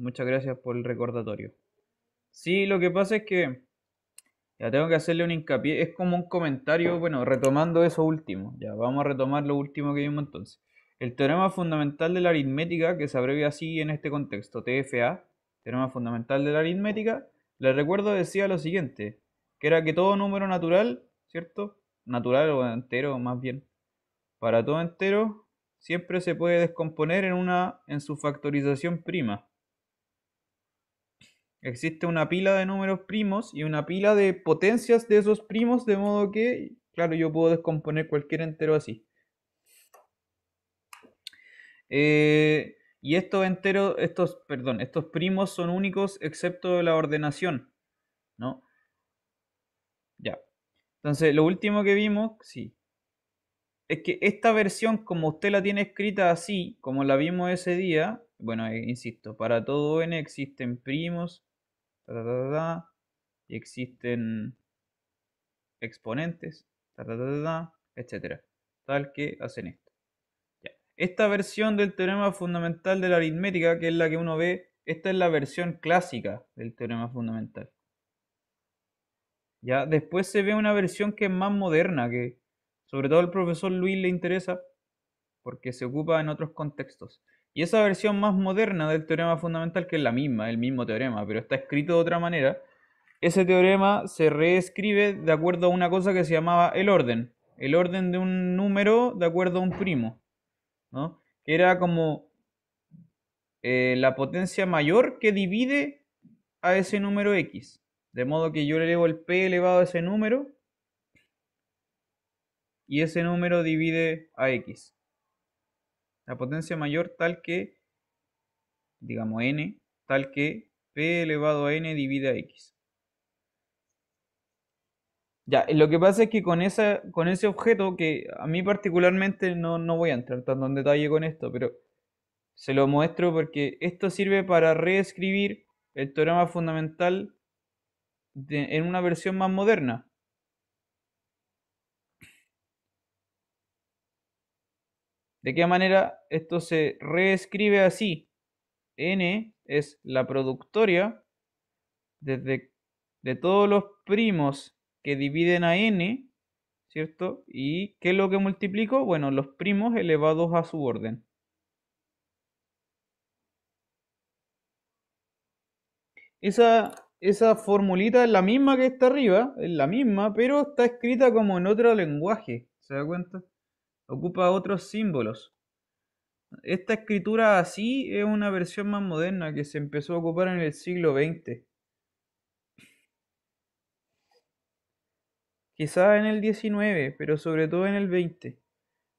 Muchas gracias por el recordatorio. Sí, lo que pasa es que ya tengo que hacerle un hincapié. Es como un comentario, bueno, retomando eso último. Ya vamos a retomar lo último que vimos entonces. El teorema fundamental de la aritmética, que se abrevia así en este contexto, TFA, teorema fundamental de la aritmética, le recuerdo decía lo siguiente, que era que todo número natural, ¿cierto? Natural o entero, más bien. Para todo entero, siempre se puede descomponer en, una, en su factorización prima existe una pila de números primos y una pila de potencias de esos primos, de modo que, claro, yo puedo descomponer cualquier entero así. Eh, y estos enteros, estos, perdón, estos primos son únicos excepto la ordenación, Ya. Entonces, lo último que vimos, sí, es que esta versión, como usted la tiene escrita así, como la vimos ese día, bueno, eh, insisto, para todo n existen primos, y existen exponentes, etc. tal que hacen esto. Esta versión del teorema fundamental de la aritmética, que es la que uno ve, esta es la versión clásica del teorema fundamental. Ya después se ve una versión que es más moderna, que sobre todo al profesor Luis le interesa porque se ocupa en otros contextos. Y esa versión más moderna del teorema fundamental, que es la misma, el mismo teorema, pero está escrito de otra manera, ese teorema se reescribe de acuerdo a una cosa que se llamaba el orden. El orden de un número de acuerdo a un primo. ¿no? era como eh, la potencia mayor que divide a ese número x. De modo que yo le elevo el p elevado a ese número y ese número divide a x la potencia mayor tal que, digamos n, tal que p elevado a n divide a x. Ya, eh, lo que pasa es que con, esa, con ese objeto, que a mí particularmente no, no voy a entrar tanto en detalle con esto, pero se lo muestro porque esto sirve para reescribir el teorema fundamental en una versión más moderna. ¿De qué manera esto se reescribe así? N es la productoria desde, de todos los primos que dividen a N, ¿cierto? ¿Y qué es lo que multiplico? Bueno, los primos elevados a su orden. Esa, esa formulita es la misma que está arriba, es la misma, pero está escrita como en otro lenguaje. ¿Se da cuenta? ocupa otros símbolos. Esta escritura así es una versión más moderna que se empezó a ocupar en el siglo XX. Quizá en el XIX, pero sobre todo en el XX.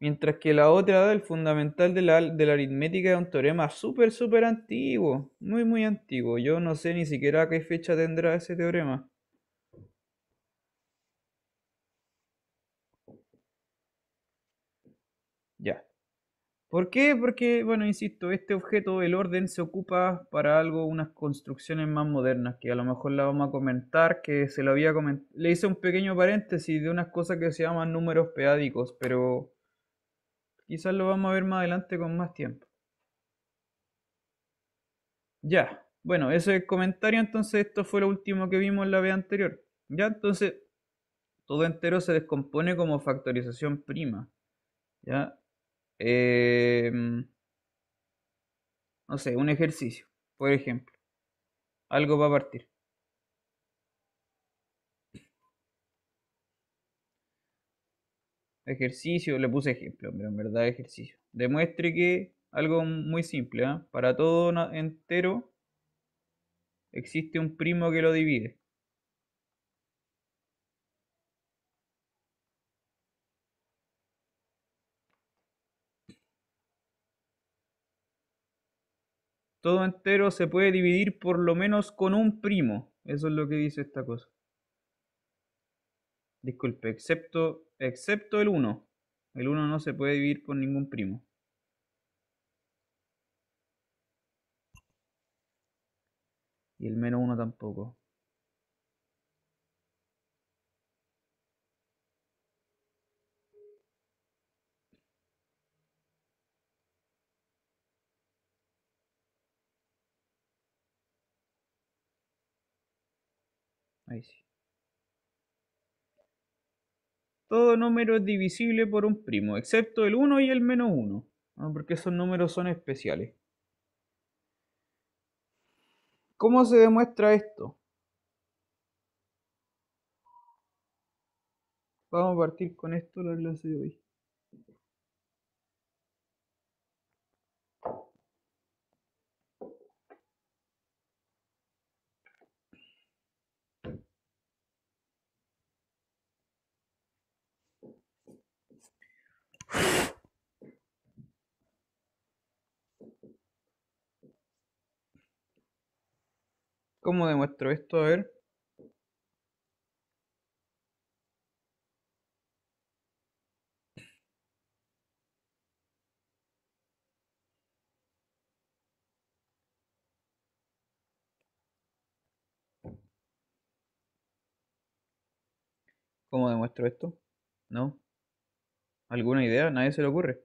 Mientras que la otra, el fundamental de la, de la aritmética, es un teorema súper, súper antiguo. Muy, muy antiguo. Yo no sé ni siquiera qué fecha tendrá ese teorema. ¿Por qué? Porque, bueno, insisto, este objeto, el orden, se ocupa para algo, unas construcciones más modernas, que a lo mejor la vamos a comentar, que se lo había comentado. Le hice un pequeño paréntesis de unas cosas que se llaman números pedádicos, pero quizás lo vamos a ver más adelante con más tiempo. Ya, bueno, ese es el comentario, entonces esto fue lo último que vimos en la vez anterior. Ya, entonces, todo entero se descompone como factorización prima. ¿Ya? Em, no sé, un ejercicio, por ejemplo. Algo va a partir. Ejercicio, le puse ejemplo, pero en verdad ejercicio. Demuestre que algo muy simple, ¿ah? para todo entero existe un primo que lo divide. todo entero se puede dividir por lo menos con un primo. Eso es lo que dice esta cosa. Disculpe, excepto, excepto el 1. El 1 no se puede dividir por ningún primo. Y el menos 1 tampoco. Todo número es divisible por un primo, excepto el 1 y el menos 1. Ah, porque esos números son especiales. ¿Cómo se demuestra esto? Vamos a partir con esto la clase de hoy. ¿Cómo demuestro esto? A ver. ¿Cómo demuestro esto? ¿No? ¿Alguna idea? ¿Nadie se le ocurre?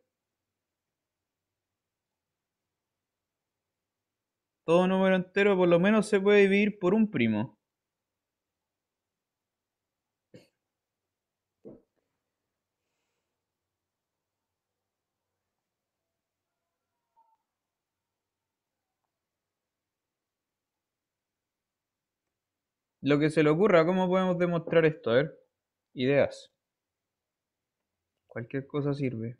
Todo número entero por lo menos se puede dividir por un primo. Lo que se le ocurra, ¿cómo podemos demostrar esto? A ver, ideas. Cualquier cosa sirve.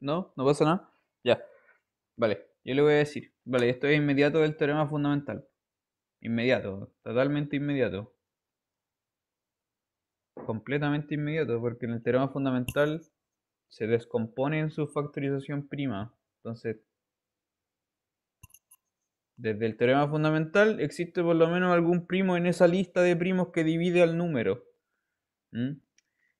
¿No? ¿No pasa nada? Ya. Vale, yo le voy a decir. Vale, esto es inmediato del teorema fundamental. Inmediato, totalmente inmediato. Completamente inmediato, porque en el teorema fundamental se descompone en su factorización prima. Entonces, desde el teorema fundamental existe por lo menos algún primo en esa lista de primos que divide al número. ¿Mm?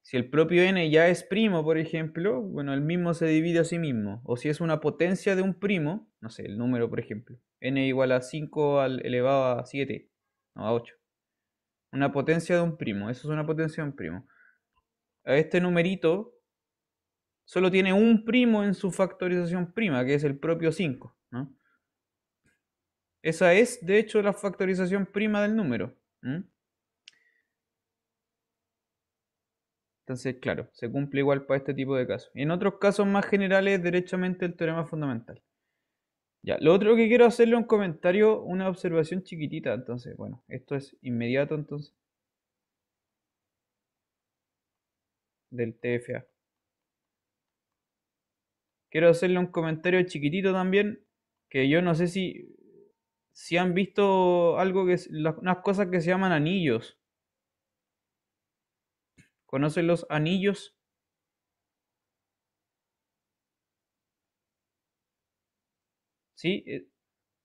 Si el propio n ya es primo, por ejemplo, bueno, el mismo se divide a sí mismo. O si es una potencia de un primo, no sé, el número, por ejemplo, n igual a 5 al elevado a 7, no, a 8. Una potencia de un primo, eso es una potencia de un primo. Este numerito solo tiene un primo en su factorización prima, que es el propio 5, Esa es, de hecho, la factorización prima del número. Entonces, claro, se cumple igual para este tipo de casos. En otros casos más generales, derechamente el teorema fundamental. Ya, lo otro que quiero hacerle un comentario, una observación chiquitita, entonces, bueno, esto es inmediato, entonces. Del TFA. Quiero hacerle un comentario chiquitito también, que yo no sé si, si han visto algo que, las, unas cosas que se llaman anillos. ¿Conocen los anillos? ¿Sí? Eh,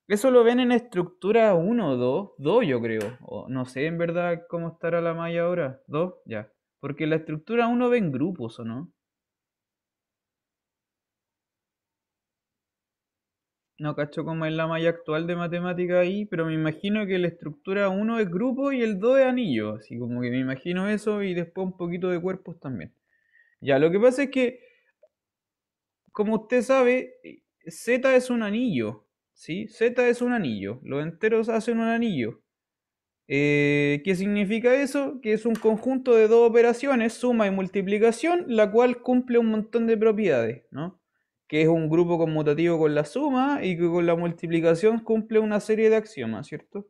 eso lo ven en estructura 1, 2, 2 yo creo. O no sé en verdad cómo estará la malla ahora. 2, ya. Porque la estructura 1 ven grupos, ¿o no? No cacho cómo es la malla actual de matemática ahí, pero me imagino que la estructura 1 es grupo y el 2 es anillo. Así como que me imagino eso y después un poquito de cuerpos también. Ya, lo que pasa es que, como usted sabe, Z es un anillo. ¿Sí? Z es un anillo. Los enteros hacen un anillo. Eh, ¿Qué significa eso? Que es un conjunto de dos operaciones, suma y multiplicación, la cual cumple un montón de propiedades, ¿no? que es un grupo conmutativo con la suma y que con la multiplicación cumple una serie de axiomas, ¿cierto?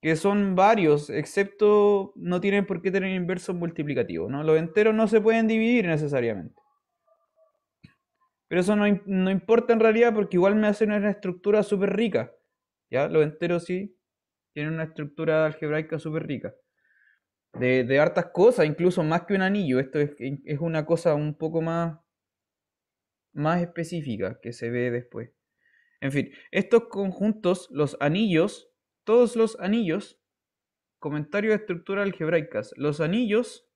Que son varios, excepto no tienen por qué tener inversos multiplicativos, ¿no? Los enteros no se pueden dividir necesariamente. Pero eso no, importa en realidad porque igual me hacen una estructura súper rica, ¿ya? Los enteros sí tienen una estructura algebraica súper rica. De, hartas cosas, incluso más que un anillo. Esto es, es una cosa un poco más más específica que se ve después. En fin, estos conjuntos, los anillos, todos los anillos, comentario de estructura algebraicas, los anillos,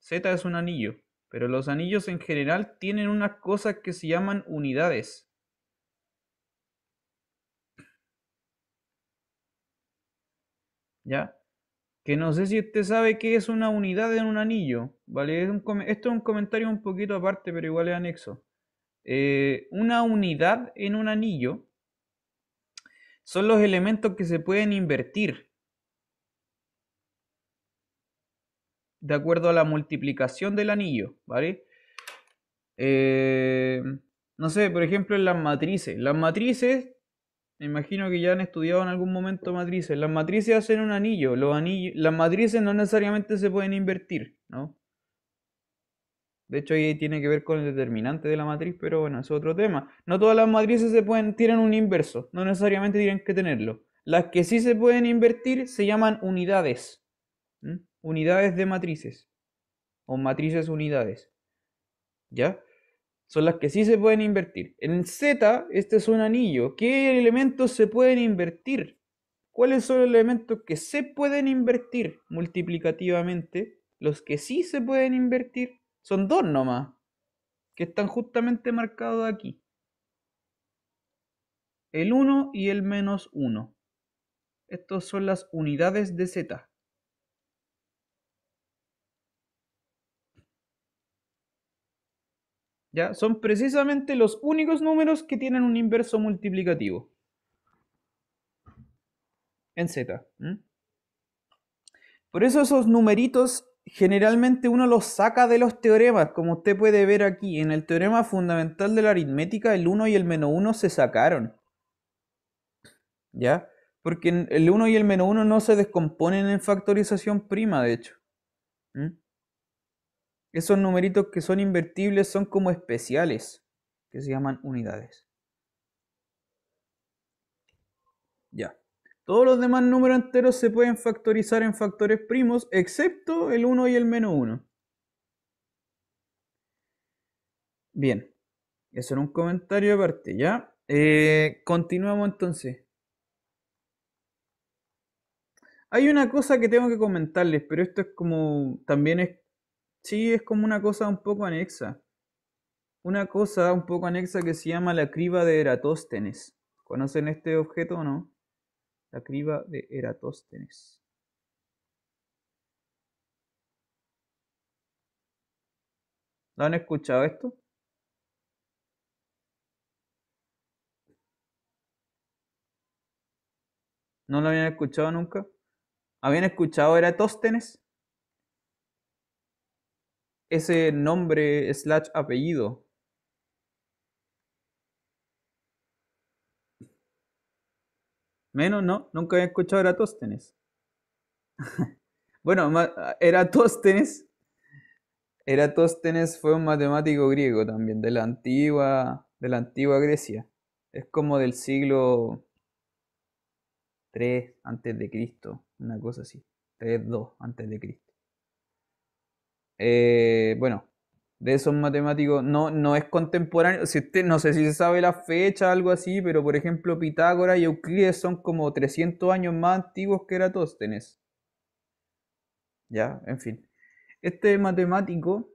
Z es un anillo, pero los anillos en general tienen unas cosas que se llaman unidades. ¿Ya? que no sé si usted sabe qué es una unidad en un anillo, ¿vale? esto es un comentario un poquito aparte, pero igual es anexo. Eh, una unidad en un anillo son los elementos que se pueden invertir de acuerdo a la multiplicación del anillo, ¿vale? Eh, no sé, por ejemplo, en las matrices. Las matrices, me imagino que ya han estudiado en algún momento matrices. Las matrices hacen un anillo. Los las matrices no necesariamente se pueden invertir, ¿no? De hecho, ahí tiene que ver con el determinante de la matriz, pero bueno, es otro tema. No todas las matrices se pueden, tienen un inverso, no necesariamente tienen que tenerlo. Las que sí se pueden invertir se llaman unidades. Unidades de matrices. O matrices unidades. ¿Ya? Son las que sí se pueden invertir. En Z, este es un anillo. ¿Qué elementos se pueden invertir? ¿Cuáles son los elementos que se pueden invertir multiplicativamente? Los que sí se pueden invertir son dos nomás, que están justamente marcados aquí. El 1 y el menos 1. estos son las unidades de Z. ¿Ya? Son precisamente los únicos números que tienen un inverso multiplicativo. En Z. Por eso esos numeritos generalmente uno los saca de los teoremas, como usted puede ver aquí. En el teorema fundamental de la aritmética, el 1 y el menos 1 se sacaron. ¿Ya? Porque el 1 y el menos 1 no se descomponen en factorización prima, de hecho. ¿Mm? Esos numeritos que son invertibles son como especiales, que se llaman unidades. Ya. Todos los demás números enteros se pueden factorizar en factores primos, excepto el 1 y el menos 1. Bien, eso era un comentario aparte, ¿ya? Eh, continuamos entonces. Hay una cosa que tengo que comentarles, pero esto es como, también es, sí, es como una cosa un poco anexa. Una cosa un poco anexa que se llama la criba de Eratóstenes. ¿Conocen este objeto o no? La criba de Eratóstenes. ¿No han escuchado esto? ¿No lo habían escuchado nunca? ¿Habían escuchado Eratóstenes? Ese nombre slash apellido Menos, ¿no? Nunca había escuchado a Eratóstenes. bueno, Eratóstenes, Eratóstenes fue un matemático griego también, de la antigua, de la antigua Grecia. Es como del siglo 3 antes de Cristo, una cosa así. 3-2 antes de Cristo. Eh, bueno, de esos matemáticos, no, no es contemporáneo, si no sé si se sabe la fecha, algo así, pero por ejemplo Pitágoras y Euclides son como 300 años más antiguos que Eratóstenes. Ya, en fin. Este matemático,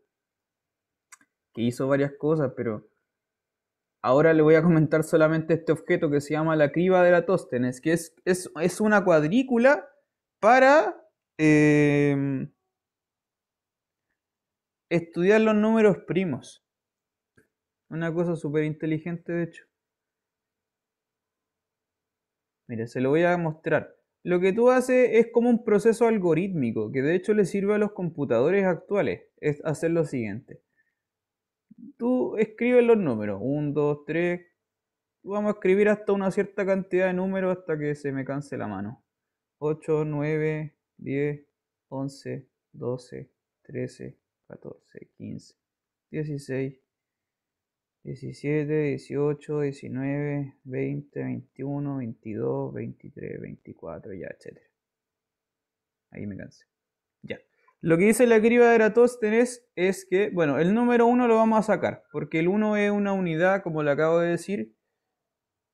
que hizo varias cosas, pero ahora le voy a comentar solamente este objeto que se llama la criba de Eratóstenes, que es, es una cuadrícula para... Eh, estudiar los números primos. Una cosa súper inteligente, de hecho. Mire, se lo voy a mostrar. Lo que tú haces es como un proceso algorítmico, que de hecho le sirve a los computadores actuales. Es hacer lo siguiente. Tú escribes los números. 1, 2, 3. Vamos a escribir hasta una cierta cantidad de números hasta que se me canse la mano. 8, 9, 10, 11, 12, 13, 14, 15, 16, 17, 18, 19, 20, 21, 22, 23, 24, ya, etc. Ahí me cansé. Ya. Lo que dice la criba de Eratóstenes es que, bueno, el número 1 lo vamos a sacar, porque el 1 es una unidad, como le acabo de decir,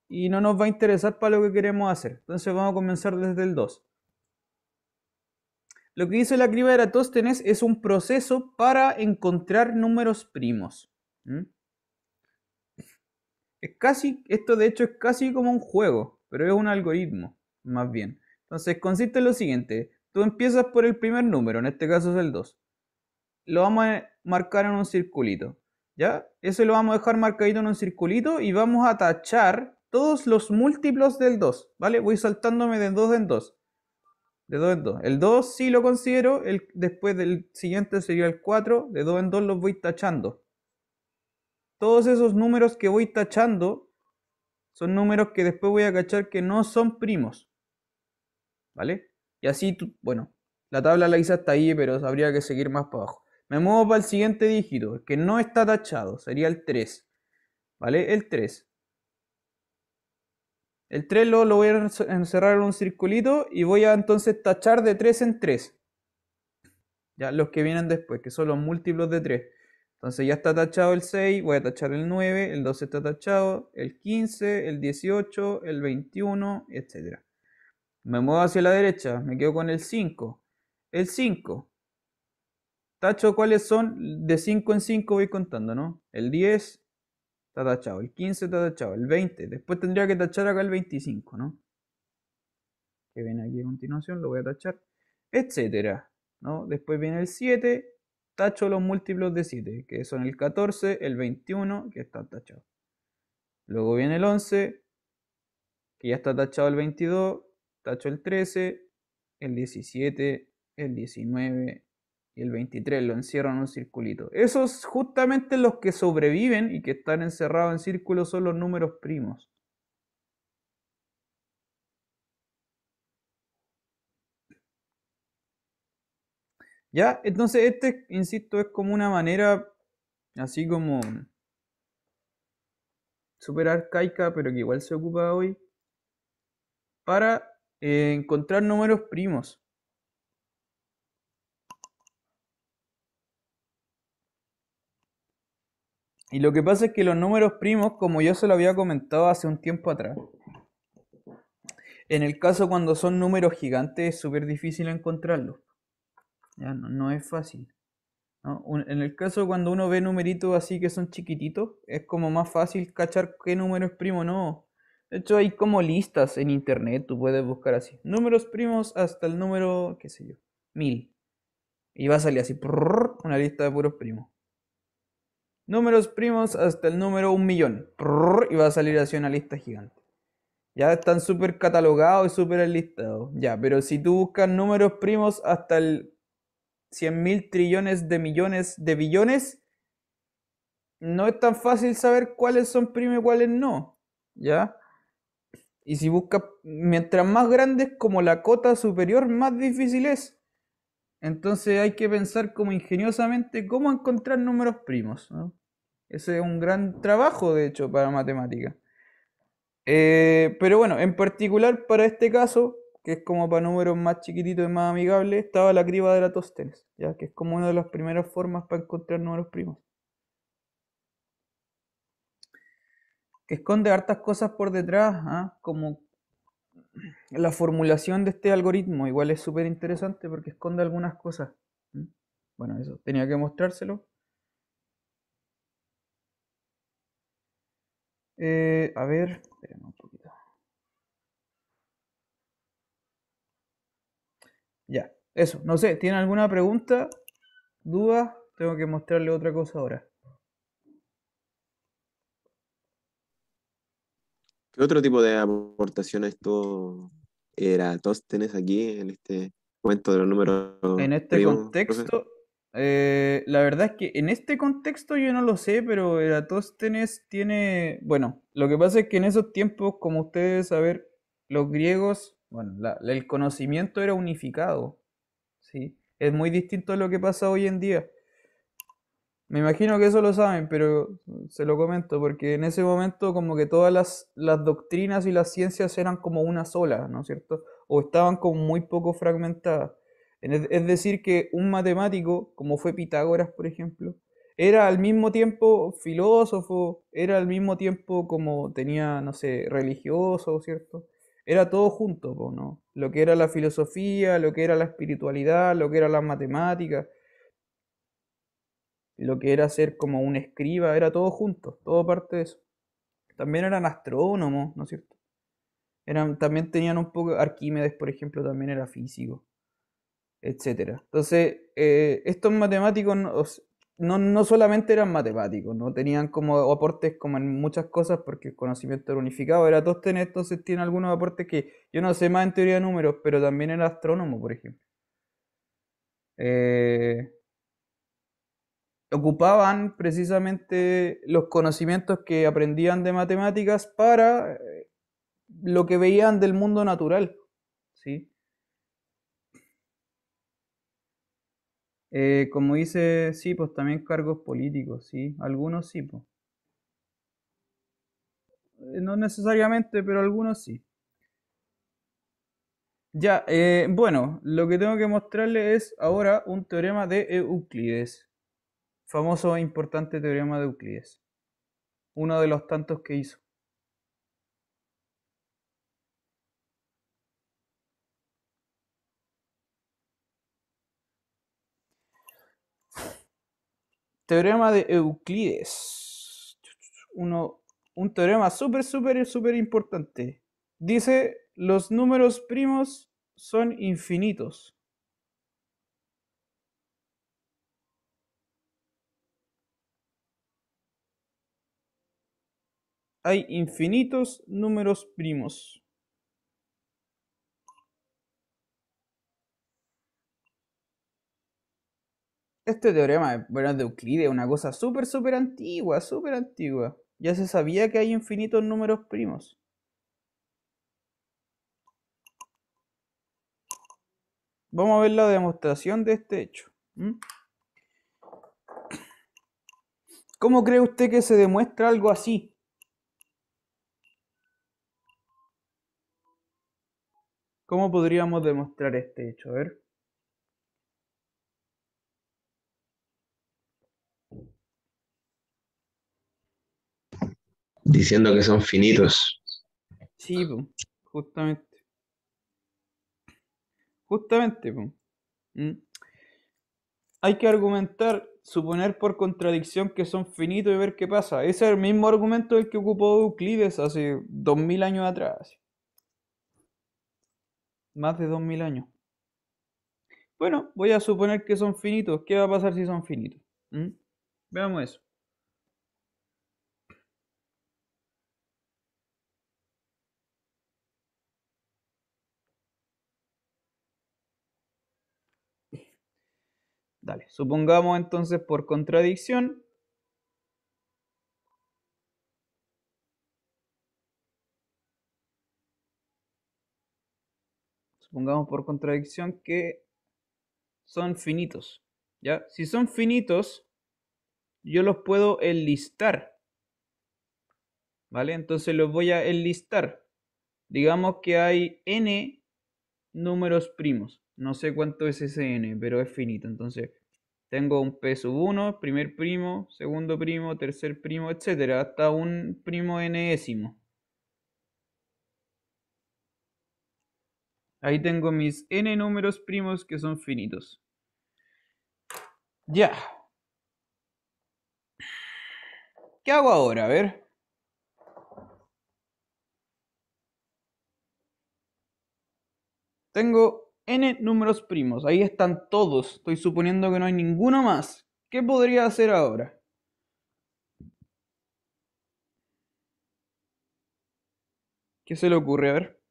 y no nos va a interesar para lo que queremos hacer. Entonces vamos a comenzar desde el 2. Lo que dice la criba de Eratóstenes es un proceso para encontrar números primos. Es casi, esto de hecho es casi como un juego, pero es un algoritmo, más bien. Entonces consiste en lo siguiente, tú empiezas por el primer número, en este caso es el 2. Lo vamos a marcar en un circulito, ¿ya? Eso lo vamos a dejar marcadito en un circulito y vamos a tachar todos los múltiplos del 2, ¿vale? Voy saltándome de 2 en 2 de 2 en 2. El 2 sí lo considero, el, después del siguiente sería el 4, de 2 en 2 los voy tachando. Todos esos números que voy tachando son números que después voy a cachar que no son primos. ¿Vale? Y así, tú, bueno, la tabla la hice hasta ahí, pero habría que seguir más para abajo. Me muevo para el siguiente dígito, que no está tachado, sería el 3. ¿Vale? El 3. El 3 lo, voy a encerrar en un circulito y voy a entonces tachar de 3 en 3. Ya los que vienen después, que son los múltiplos de 3. Entonces ya está tachado el 6, voy a tachar el 9, el 12 está tachado, el 15, el 18, el 21, etc. Me muevo hacia la derecha, me quedo con el 5. El 5. Tacho cuáles son, de 5 en 5 voy contando, ¿no? El 10, está tachado, el 15 está tachado, el 20, después tendría que tachar acá el 25, ¿no? Que viene aquí a continuación, lo voy a tachar, etcétera, ¿no? Después viene el 7, tacho los múltiplos de 7, que son el 14, el 21, que está tachado. Luego viene el 11, que ya está tachado el 22, tacho el 13, el 17, el 19, y el 23 lo encierran en un circulito. Esos justamente los que sobreviven y que están encerrados en círculos son los números primos. ¿Ya? Entonces este, insisto, es como una manera así como super arcaica, pero que igual se ocupa hoy, para eh, encontrar números primos. Y lo que pasa es que los números primos, como yo se lo había comentado hace un tiempo atrás, en el caso cuando son números gigantes es súper difícil encontrarlos. Ya, no, es fácil. en el caso cuando uno ve numeritos así que son chiquititos, es como más fácil cachar qué número es primo o no. De hecho hay como listas en internet, tú puedes buscar así. Números primos hasta el número, qué sé yo, mil. Y va a salir así, una lista de puros primos números primos hasta el número un millón. Y va a salir así una lista gigante. Ya están súper catalogados y súper enlistados. Ya, pero si tú buscas números primos hasta el 100 mil trillones de millones de billones, no es tan fácil saber cuáles son primos y cuáles no. ¿Ya? Y si buscas, mientras más grandes como la cota superior, más difícil es. Entonces hay que pensar como ingeniosamente cómo encontrar números primos. Ese es un gran trabajo, de hecho, para matemática. Eh, pero bueno, en particular para este caso, que es como para números más chiquititos y más amigables, estaba la criba de la tostenes ¿ya? que es como una de las primeras formas para encontrar números primos. Que esconde hartas cosas por detrás, ¿ah? como la formulación de este algoritmo igual es súper interesante porque esconde algunas cosas. Bueno, eso tenía que mostrárselo. Eh, a ver, un poquito. Ya, eso, no sé, ¿tienen alguna pregunta? duda? Tengo que mostrarle otra cosa ahora. ¿Qué otro tipo de aportación esto era Eratóstenes aquí en este cuento de los números? En este contexto, eh, la verdad es que en este contexto yo no lo sé, pero Eratóstenes tiene. Bueno, lo que pasa es que en esos tiempos, como ustedes saben, los griegos, bueno, el conocimiento era unificado. ¿sí? Es muy distinto a lo que pasa hoy en día. Me imagino que eso lo saben, pero se lo comento, porque en ese momento como que todas las, doctrinas y las ciencias eran como una sola, ¿no es cierto? O estaban como muy poco fragmentadas. Es decir, que un matemático, como fue Pitágoras, por ejemplo, era al mismo tiempo filósofo, era al mismo tiempo como tenía, no sé, religioso, ¿cierto? Era todo junto, ¿no? Lo que era la filosofía, lo que era la espiritualidad, lo que era la matemática lo que era ser como un escriba, era todo junto, todo parte de eso. También eran astrónomos, ¿no es cierto? Eran, también tenían un poco, Arquímedes, por ejemplo, también era físico, etc. Entonces, eh, estos matemáticos no, solamente eran matemáticos, no tenían como aportes como en muchas cosas porque el conocimiento era unificado, era Tóstenes, entonces tiene algunos aportes que yo no sé más en teoría de números, pero también era astrónomo, por ejemplo. Eh, ocupaban precisamente los conocimientos que aprendían de matemáticas para eh, lo que veían del mundo natural. ¿sí? Eh, como dice, sí, pues también cargos políticos, sí, algunos sí, pues. eh, No necesariamente, pero algunos sí. Ya, bueno, lo que tengo que mostrarles es ahora un teorema de Euclides famoso e importante teorema de Euclides, uno de los tantos que hizo. Teorema de Euclides. Uno, un teorema súper, súper, súper importante. Dice, los números primos son infinitos. hay infinitos números primos. Este teorema bueno, de Euclides es una cosa súper, súper antigua, súper antigua. Ya se sabía que hay infinitos números primos. Vamos a ver la demostración de este hecho. ¿Cómo cree usted que se demuestra algo así? ¿Cómo podríamos demostrar este hecho? A ver. Diciendo que son finitos. Sí, justamente. Justamente, mm. Hay que argumentar, suponer por contradicción que son finitos y ver qué pasa. Ese es el mismo argumento del que ocupó Euclides hace dos mil años atrás más de 2000 años. Bueno, voy a suponer que son finitos. ¿Qué va a pasar si son finitos? ¿Mm? Veamos eso. Dale, supongamos entonces por contradicción pongamos por contradicción que son finitos. ¿ya? Si son finitos, yo los puedo enlistar. ¿Vale? Entonces los voy a enlistar. Digamos que hay n números primos. No sé cuánto es ese n, pero es finito. Entonces tengo un P sub 1, primer primo, segundo primo, tercer primo, etcétera, hasta un primo nésimo. Ahí tengo mis n números primos que son finitos. Ya. ¿Qué hago ahora? A ver. Tengo n números primos. Ahí están todos. Estoy suponiendo que no hay ninguno más. ¿Qué podría hacer ahora? ¿Qué se le ocurre? A ver.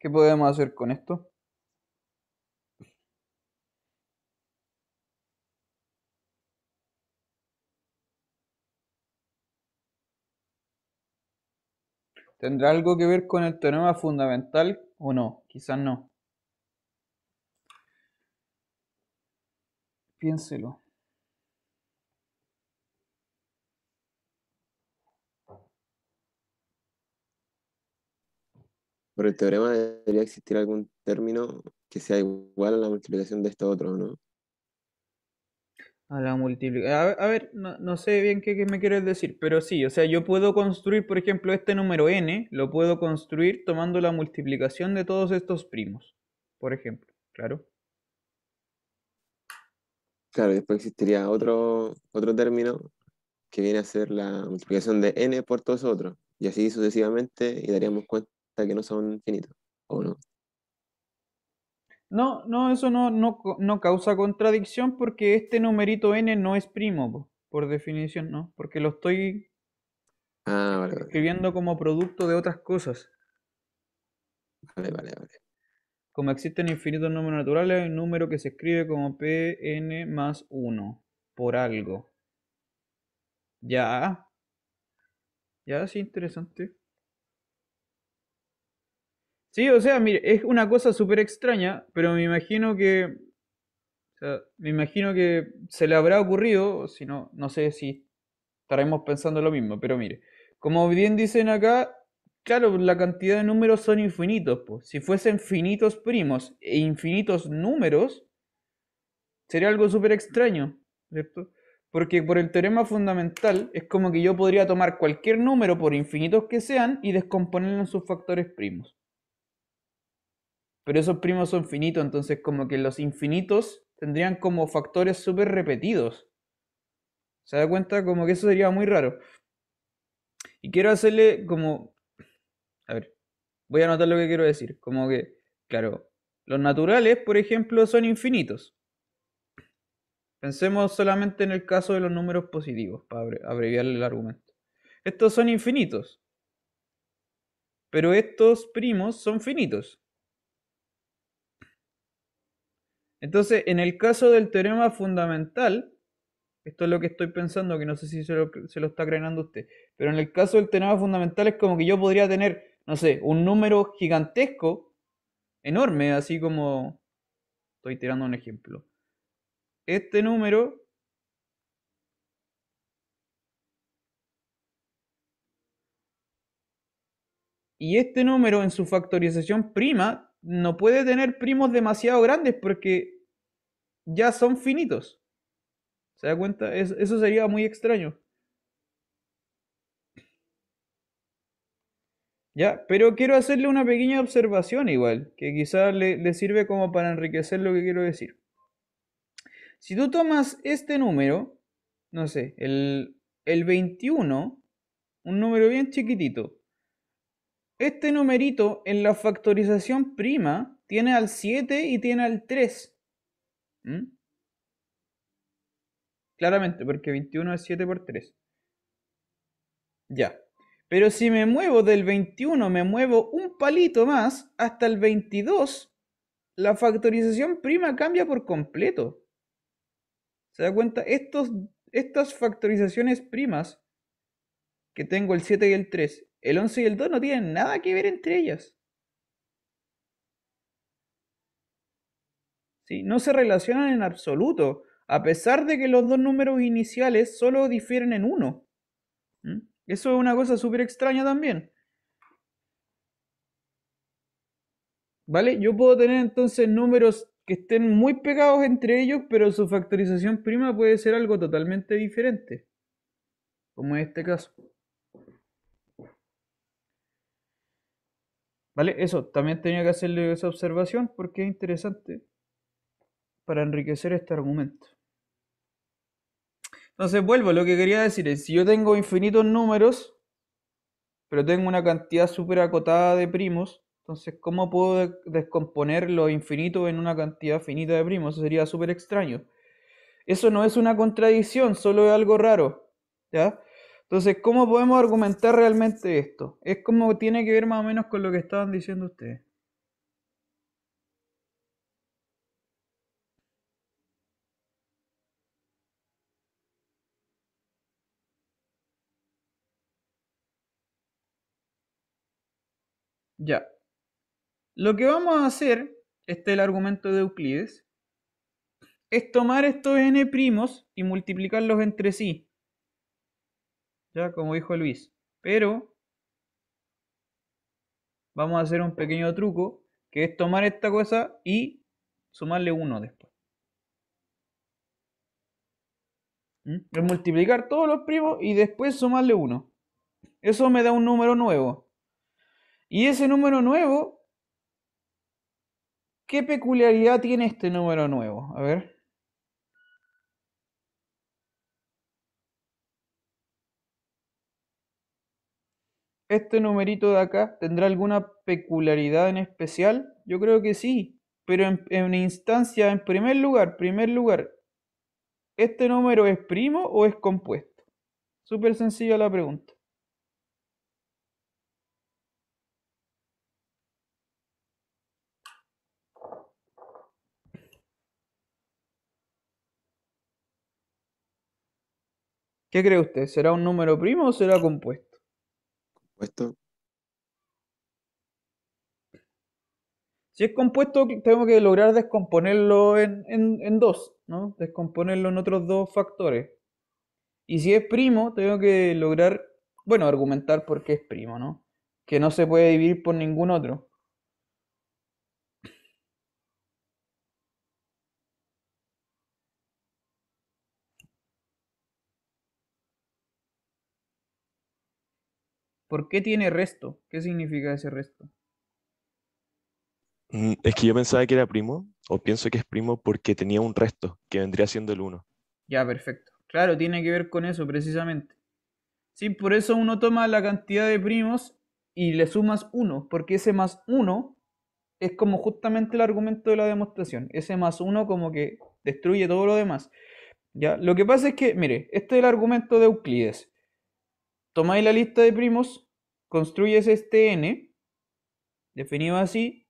¿Qué podemos hacer con esto? ¿Tendrá algo que ver con el teorema fundamental o no? Quizás no. Piénselo. por el teorema debería existir algún término que sea igual a la multiplicación de esto otro, ¿no? A la multiplicación. A ver, no, sé bien qué, me quieres decir, pero sí, o sea, yo puedo construir, por ejemplo, este número n, lo puedo construir tomando la multiplicación de todos estos primos, por ejemplo, claro. Claro, después existiría otro, otro término que viene a ser la multiplicación de n por todos otros, y así sucesivamente, y daríamos cuenta que no son infinitos ¿o no? No, no, eso no, no, causa contradicción porque este numerito n no es primo, por definición, ¿no? Porque lo estoy ah, escribiendo como producto de otras cosas. Vale, vale, vale. Como existen infinitos números naturales, hay un número que se escribe como pn más 1, por algo. Ya. Ya, es interesante. Sí, o sea, mire, es una cosa súper extraña, pero me imagino que. me imagino que se le habrá ocurrido, si no, no sé si estaremos pensando lo mismo, pero mire, como bien dicen acá, claro, la cantidad de números son infinitos, Si fuesen finitos primos e infinitos números, sería algo súper extraño, ¿cierto? Porque por el teorema fundamental es como que yo podría tomar cualquier número, por infinitos que sean, y descomponerlo en sus factores primos pero esos primos son finitos, entonces como que los infinitos tendrían como factores súper repetidos. ¿Se da cuenta? Como que eso sería muy raro. Y quiero hacerle como... A ver, voy a anotar lo que quiero decir. Como que, claro, los naturales, por ejemplo, son infinitos. Pensemos solamente en el caso de los números positivos, para abreviarle el argumento. Estos son infinitos. Pero estos primos son finitos. Entonces, en el caso del teorema fundamental, esto es lo que estoy pensando, que no sé si se lo, está creando usted, pero en el caso del teorema fundamental es como que yo podría tener, no sé, un número gigantesco, enorme, así como, estoy tirando un ejemplo. Este número Y este número en su factorización prima no puede tener primos demasiado grandes porque ya son finitos. ¿Se da cuenta? eso sería muy extraño. Ya, pero quiero hacerle una pequeña observación igual, que quizás le, sirve como para enriquecer lo que quiero decir. Si tú tomas este número, no sé, el, el 21, un número bien chiquitito, este numerito en la factorización prima tiene al 7 y tiene al 3. ¿Mm? Claramente, porque 21 es 7 por 3. Ya. Pero si me muevo del 21, me muevo un palito más hasta el 22, la factorización prima cambia por completo. ¿Se da cuenta? Estos, estas factorizaciones primas, que tengo el 7 y el 3, el 11 y el 2 no tienen nada que ver entre ellas. ¿Sí? No se relacionan en absoluto, a pesar de que los dos números iniciales solo difieren en uno. ¿Mm? Eso es una cosa súper extraña también. ¿Vale? Yo puedo tener entonces números que estén muy pegados entre ellos, pero su factorización prima puede ser algo totalmente diferente, como en este caso. Eso, también tenía que hacerle esa observación porque es interesante para enriquecer este argumento. Entonces vuelvo, lo que quería decir es, si yo tengo infinitos números, pero tengo una cantidad súper acotada de primos, entonces ¿cómo puedo descomponer lo infinito en una cantidad finita de primos? Eso sería súper extraño. Eso no es una contradicción, solo es algo raro, ¿ya? Entonces, ¿cómo podemos argumentar realmente esto? Es como tiene que ver más o menos con lo que estaban diciendo ustedes. Ya. Lo que vamos a hacer, este es el argumento de Euclides, es tomar estos n primos y multiplicarlos entre sí ya como dijo Luis. Pero vamos a hacer un pequeño truco que es tomar esta cosa y sumarle uno después. ¿Mm? Es multiplicar todos los primos y después sumarle uno. Eso me da un número nuevo. Y ese número nuevo, ¿qué peculiaridad tiene este número nuevo? A ver. ¿Este numerito de acá tendrá alguna peculiaridad en especial? Yo creo que sí, pero en, una instancia, en primer lugar, primer lugar, ¿este número es primo o es compuesto? Súper sencilla la pregunta. ¿Qué cree usted? ¿Será un número primo o será compuesto? Si es compuesto, tengo que lograr descomponerlo en, en dos, ¿no? Descomponerlo en otros dos factores. Y si es primo, tengo que lograr, bueno, argumentar por qué es primo, ¿no? Que no se puede dividir por ningún otro. ¿Por qué tiene resto? ¿Qué significa ese resto? Mm, es que yo pensaba que era primo, o pienso que es primo porque tenía un resto, que vendría siendo el 1. Ya, perfecto. Claro, tiene que ver con eso precisamente. Sí, por eso uno toma la cantidad de primos y le sumas 1, porque ese más 1 es como justamente el argumento de la demostración. Ese más 1 como que destruye todo lo demás. Ya, lo que pasa es que, mire, este es el argumento de Euclides tomáis la lista de primos, construyes este n, definido así,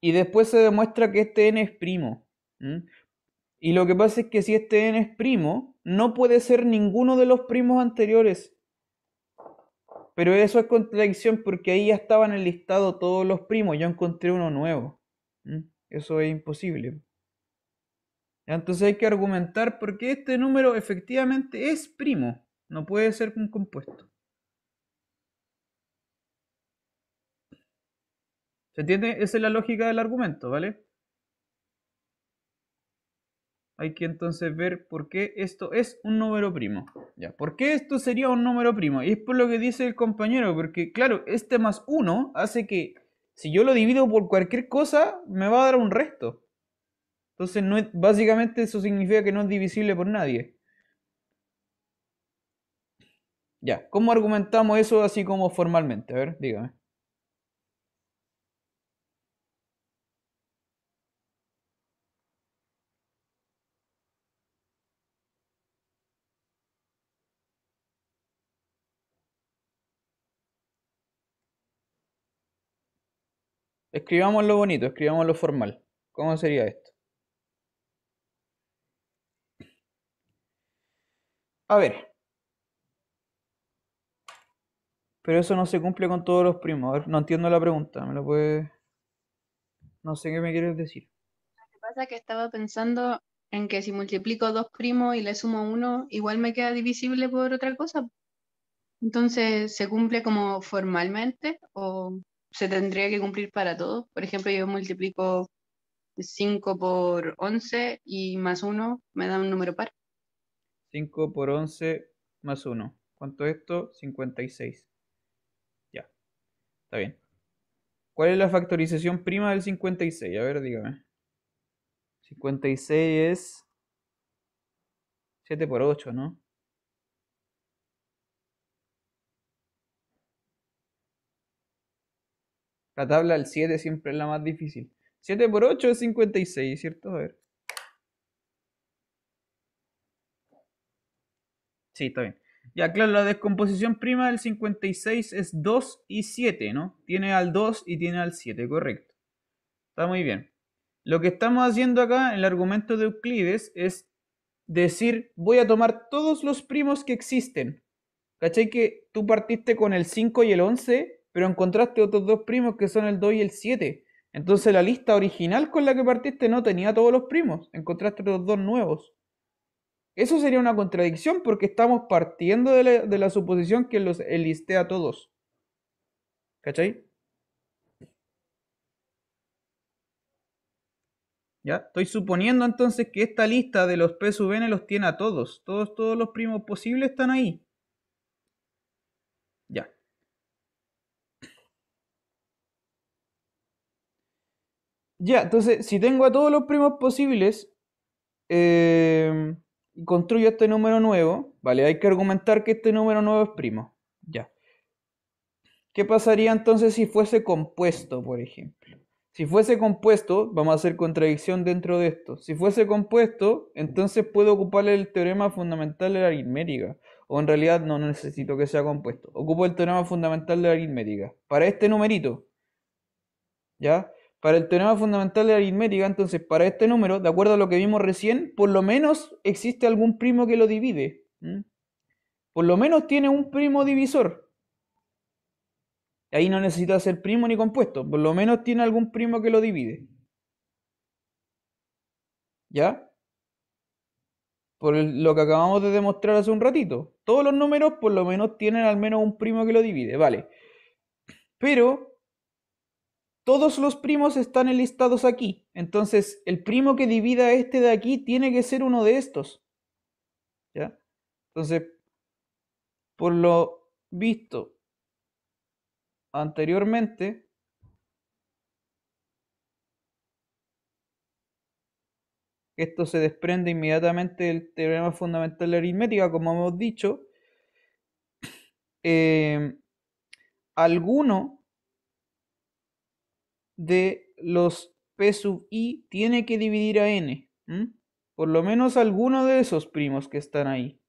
y después se demuestra que este n es primo. Y lo que pasa es que si este n es primo, no puede ser ninguno de los primos anteriores. Pero eso es contradicción porque ahí ya estaban en todos los primos, yo encontré uno nuevo. Eso es imposible. Entonces hay que argumentar por qué este número efectivamente es primo. No puede ser un compuesto. ¿Se entiende? Esa es la lógica del argumento, ¿vale? Hay que entonces ver por qué esto es un número primo. Ya, ¿por qué esto sería un número primo? Y es por lo que dice el compañero, porque claro, este más uno hace que si yo lo divido por cualquier cosa, me va a dar un resto. Entonces, no básicamente eso significa que no es divisible por nadie. Ya, ¿cómo argumentamos eso así como formalmente? A ver, dígame. Escribamos lo bonito, escribamos lo formal. ¿Cómo sería esto? A ver, Pero eso no se cumple con todos los primos. no entiendo la pregunta, me lo puedes... No sé qué me quieres decir. Lo que pasa es que estaba pensando en que si multiplico dos primos y le sumo uno, igual me queda divisible por otra cosa. Entonces, ¿se cumple como formalmente o se tendría que cumplir para todos? Por ejemplo, yo multiplico 5 por 11 y más uno, me da un número par. 5 por 11 más 1. ¿Cuánto es esto? 56. Está bien. ¿Cuál es la factorización prima del 56? A ver, dígame. 56 es 7 por 8, ¿no? La tabla del 7 siempre es la más difícil. 7 por 8 es 56, ¿cierto? A ver. Sí, está bien. Ya, claro, la descomposición prima del 56 es 2 y 7, ¿no? Tiene al 2 y tiene al 7, correcto. Está muy bien. Lo que estamos haciendo acá en el argumento de Euclides es decir, voy a tomar todos los primos que existen. ¿Cachai que tú partiste con el 5 y el 11, pero encontraste otros dos primos que son el 2 y el 7? Entonces la lista original con la que partiste no tenía todos los primos, encontraste los dos nuevos. Eso sería una contradicción porque estamos partiendo de la, suposición que los listé a todos. ¿Cachai? ¿Ya? Estoy suponiendo entonces que esta lista de los P sub n los tiene a todos. Todos, todos los primos posibles están ahí. Ya. Ya, entonces, si tengo a todos los primos posibles, eh, y construyo este número nuevo, ¿vale? Hay que argumentar que este número nuevo es primo, ya. ¿Qué pasaría entonces si fuese compuesto, por ejemplo? Si fuese compuesto, vamos a hacer contradicción dentro de esto. Si fuese compuesto, entonces puedo ocupar el teorema fundamental de la aritmética. O en realidad no, no necesito que sea compuesto. Ocupo el teorema fundamental de la aritmética. Para este numerito. ¿Ya? para el teorema fundamental de la aritmética, entonces para este número, de acuerdo a lo que vimos recién, por lo menos existe algún primo que lo divide. Por lo menos tiene un primo divisor. Ahí no necesita ser primo ni compuesto. Por lo menos tiene algún primo que lo divide. ¿Ya? Por lo que acabamos de demostrar hace un ratito. Todos los números por lo menos tienen al menos un primo que lo divide. Vale. Pero todos los primos están enlistados aquí. Entonces, el primo que divida este de aquí tiene que ser uno de estos. ¿Ya? Entonces, por lo visto anteriormente, esto se desprende inmediatamente del teorema fundamental de aritmética, como hemos dicho. Eh, alguno de los P sub i tiene que dividir a n. Por lo menos alguno de esos primos que están ahí.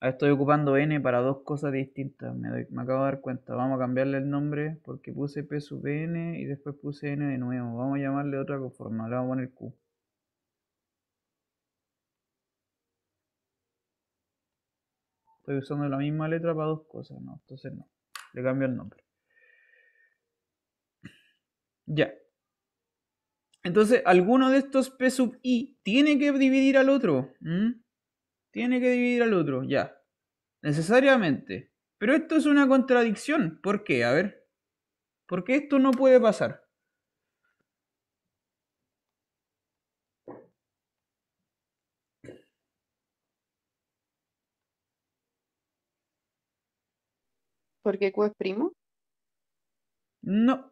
Ah, estoy ocupando n para dos cosas distintas. Me, me, acabo de dar cuenta. Vamos a cambiarle el nombre porque puse p sub n y después puse n de nuevo. Vamos a llamarle otra forma. Le vamos a poner q. Estoy usando la misma letra para dos cosas, ¿no? Entonces no. Le cambio el nombre. Ya. Entonces, alguno de estos P sub i tiene que dividir al otro. Tiene que dividir al otro, ya. Necesariamente. Pero esto es una contradicción. ¿Por qué? A ver. Porque esto no puede pasar. ¿Porque Q es primo? No.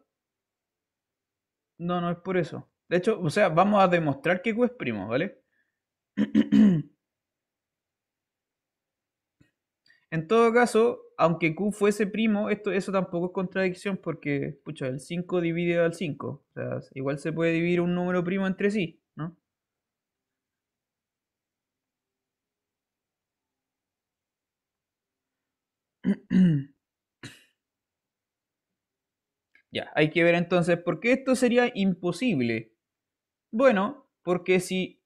No, no es por eso. De hecho, o sea, vamos a demostrar que Q es primo, ¿vale? en todo caso, aunque Q fuese primo, esto, eso tampoco es contradicción porque, escucha, el 5 divide al 5. O sea, igual se puede dividir un número primo entre sí, ¿no? Ya, hay que ver entonces por qué esto sería imposible. Bueno, porque si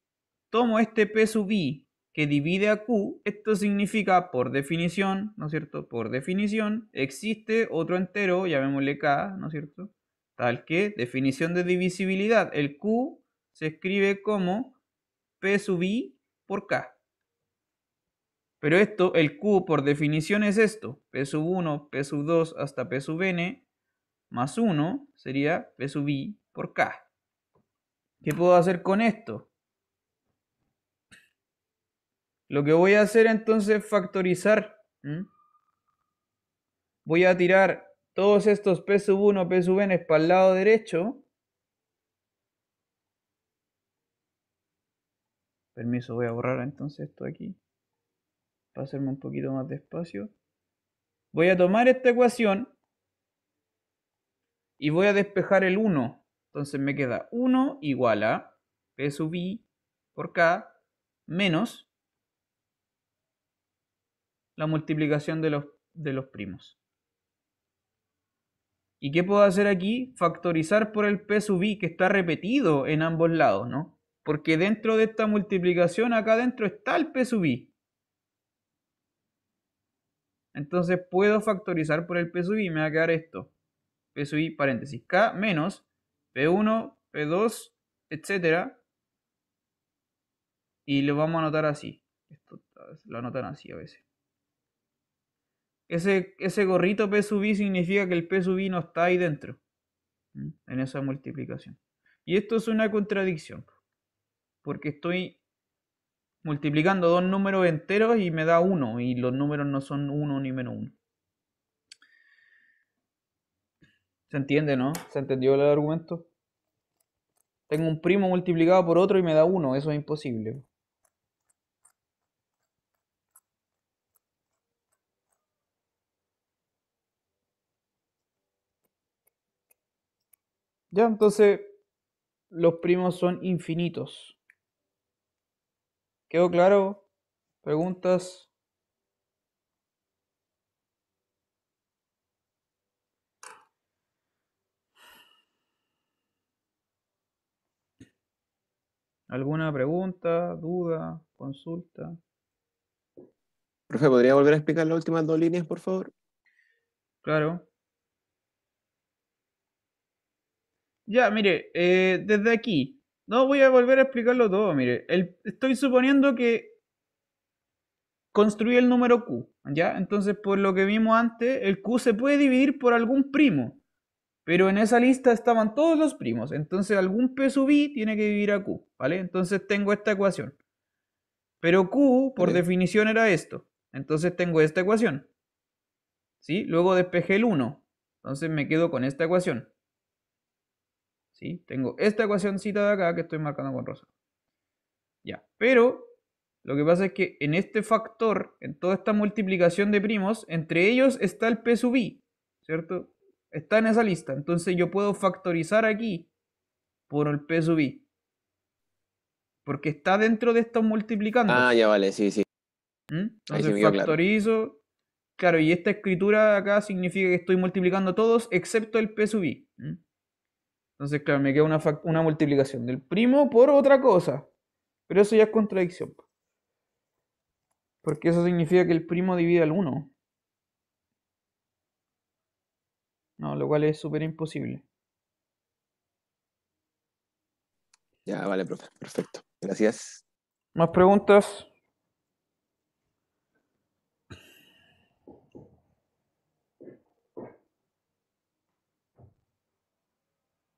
tomo este P sub i que divide a Q, esto significa por definición, ¿no es cierto? Por definición existe otro entero, llamémosle K, ¿no es cierto? Tal que definición de divisibilidad, el Q se escribe como P sub i por K. Pero esto, el Q por definición es esto, P sub 1, P sub 2 hasta P sub n, más 1 sería P sub i por K. ¿Qué puedo hacer con esto? Lo que voy a hacer entonces es factorizar. Voy a tirar todos estos P sub 1, P sub n para el lado derecho. Permiso, voy a borrar entonces esto aquí. Para hacerme un poquito más despacio. Voy a tomar esta ecuación y voy a despejar el 1. Entonces me queda 1 igual a P sub i por K menos la multiplicación de los, de los primos. ¿Y qué puedo hacer aquí? Factorizar por el P sub i que está repetido en ambos lados, ¿no? Porque dentro de esta multiplicación acá dentro está el P sub i. Entonces puedo factorizar por el P sub i y me va a quedar esto i paréntesis K menos P1, P2, etc. Y lo vamos a anotar así. Esto lo anotan así a veces. Ese, ese gorrito P sub i significa que el P sub i no está ahí dentro. En esa multiplicación. Y esto es una contradicción. Porque estoy multiplicando dos números enteros y me da uno. Y los números no son uno ni menos uno. Se entiende, ¿no? ¿Se entendió el argumento? Tengo un primo multiplicado por otro y me da uno. Eso es imposible. Ya, entonces los primos son infinitos. ¿Quedó claro? ¿Preguntas? ¿Alguna pregunta, duda, consulta? Profe, ¿podría volver a explicar las últimas dos líneas, por favor? Claro. Ya, mire, eh, desde aquí. No voy a volver a explicarlo todo, mire. estoy suponiendo que construí el número Q, ¿ya? Entonces, por lo que vimos antes, el Q se puede dividir por algún primo. Pero en esa lista estaban todos los primos. Entonces algún P sub i tiene que vivir a Q, ¿vale? Entonces tengo esta ecuación. Pero Q, por definición, era esto. Entonces tengo esta ecuación. ¿Sí? Luego despejé el 1. Entonces me quedo con esta ecuación. ¿Sí? Tengo esta ecuacióncita de acá que estoy marcando con rosa. Ya, pero lo que pasa es que en este factor, en toda esta multiplicación de primos, entre ellos está el P sub i, ¿cierto? Está en esa lista. Entonces yo puedo factorizar aquí por el P sub i. Porque está dentro de estos multiplicando. Ah, ya vale, sí, sí. ¿Mm? Entonces factorizo. Claro. y esta escritura acá significa que estoy multiplicando todos excepto el P sub i. ¿Mm? Entonces, claro, me queda una, una multiplicación del primo por otra cosa. Pero eso ya es contradicción. Porque eso significa que el primo divide al 1. No, lo cual es súper imposible. Ya, vale, profe. Perfecto. Gracias. ¿Más preguntas?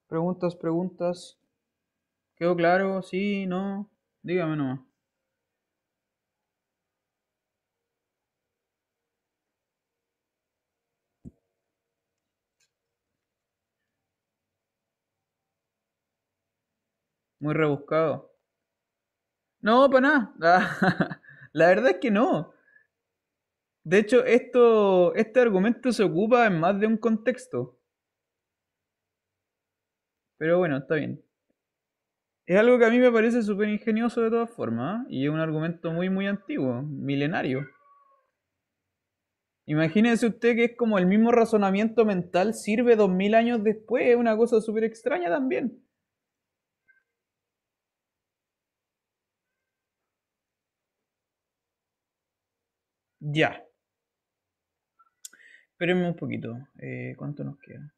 Preguntas, preguntas. ¿Quedó claro? ¿Sí? ¿No? Dígame nomás. muy rebuscado. No, para nada. La, verdad es que no. De hecho, esto, este argumento se ocupa en más de un contexto. Pero bueno, está bien. Es algo que a mí me parece súper ingenioso de todas formas, ¿eh? y es un argumento muy, muy antiguo, milenario. Imagínese usted que es como el mismo razonamiento mental sirve dos mil años después, es una cosa súper extraña también. Ya. Espérenme un poquito. Eh, ¿Cuánto nos queda?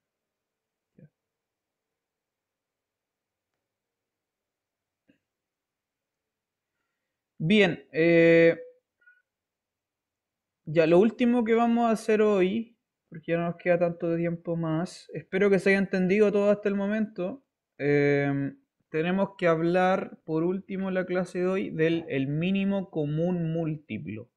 Bien. Eh, ya, lo último que vamos a hacer hoy, porque ya no nos queda tanto tiempo más, espero que se haya entendido todo hasta el momento. Eh, tenemos que hablar, por último, en la clase de hoy del el mínimo común múltiplo.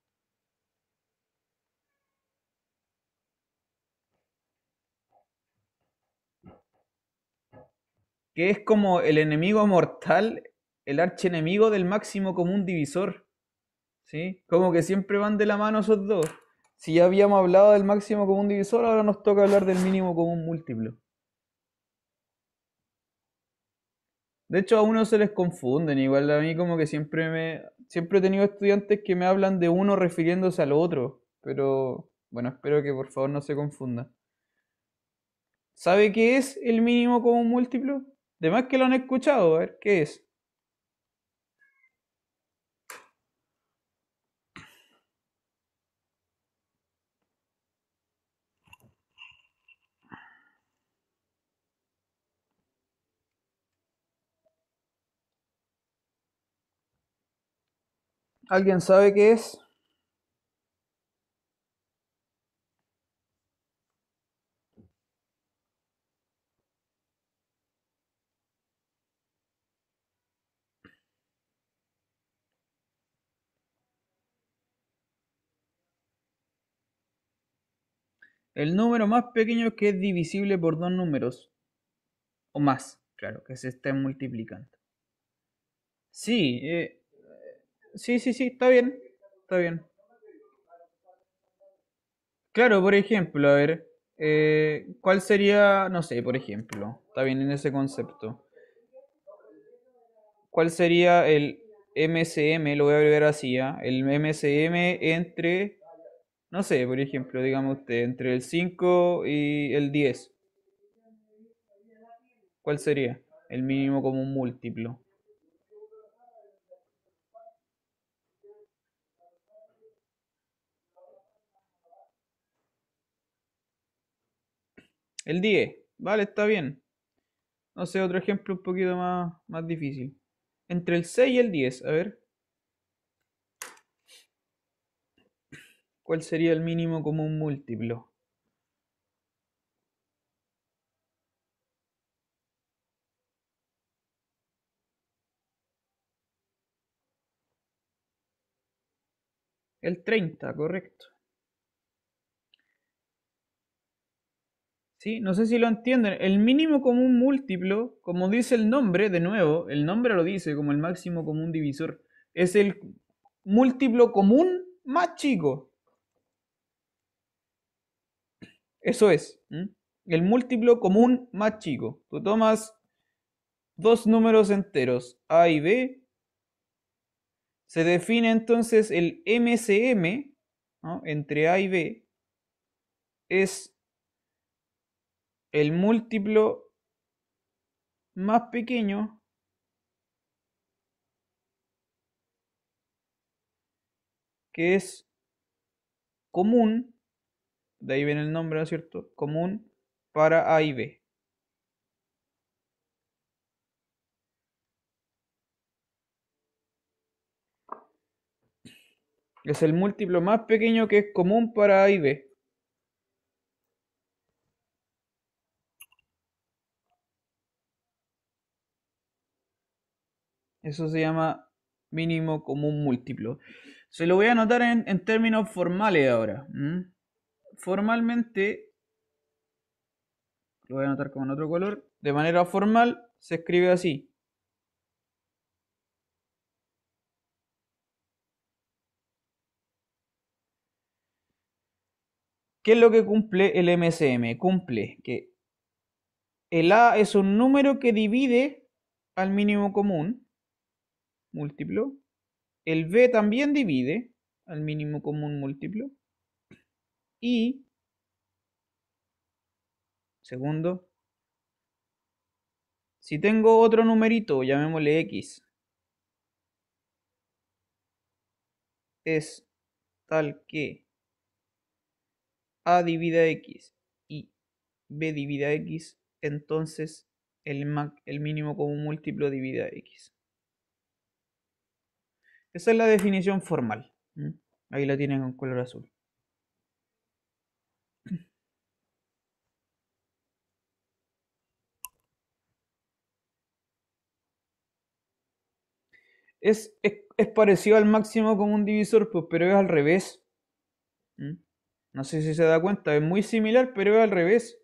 que es como el enemigo mortal, el archenemigo del máximo común divisor. ¿Sí? Como que siempre van de la mano esos dos. Si ya habíamos hablado del máximo común divisor, ahora nos toca hablar del mínimo común múltiplo. De hecho, a uno se les confunden, igual a mí como que siempre me siempre he tenido estudiantes que me hablan de uno refiriéndose al otro, pero bueno, espero que por favor no se confunda. ¿Sabe qué es el mínimo común múltiplo? Demás que lo han escuchado, a ver qué es. ¿Alguien sabe qué es? El número más pequeño que es divisible por dos números. O más, claro, que se está multiplicando. Sí, eh, sí, sí, sí, está bien. Está bien. Claro, por ejemplo, a ver, eh, ¿cuál sería, no sé, por ejemplo, está bien en ese concepto? ¿Cuál sería el MCM? Lo voy a abreviar así, ¿ah? el MCM entre no sé, por ejemplo, digamos entre el 5 y el 10. ¿Cuál sería el mínimo común múltiplo? El 10. Vale, está bien. No sé, otro ejemplo un poquito más, más difícil. Entre el 6 y el 10, a ver. ¿Cuál sería el mínimo común múltiplo? El 30, correcto. ¿Sí? No sé si lo entienden. El mínimo común múltiplo, como dice el nombre, de nuevo, el nombre lo dice como el máximo común divisor, es el múltiplo común más chico. Eso es. El múltiplo común más chico. Tú tomas dos números enteros, A y B. Se define entonces el MCM entre A y B. Es el múltiplo más pequeño que es común de ahí viene el nombre, ¿no es cierto? Común para A y B. Es el múltiplo más pequeño que es común para A y B. Eso se llama mínimo común múltiplo. Se lo voy a anotar en, términos formales ahora formalmente, lo voy a anotar con otro color, de manera formal se escribe así. ¿Qué es lo que cumple el MCM? Cumple que el A es un número que divide al mínimo común múltiplo. El B también divide al mínimo común múltiplo y segundo, si tengo otro numerito, llamémosle X, es tal que A divida X y B divida X, entonces el, el mínimo común múltiplo divida X. Esa es la definición formal. Ahí la tienen en color azul. es, parecido al máximo con un divisor, pues, pero es al revés. ¿Mm? No sé si se da cuenta, es muy similar, pero es al revés.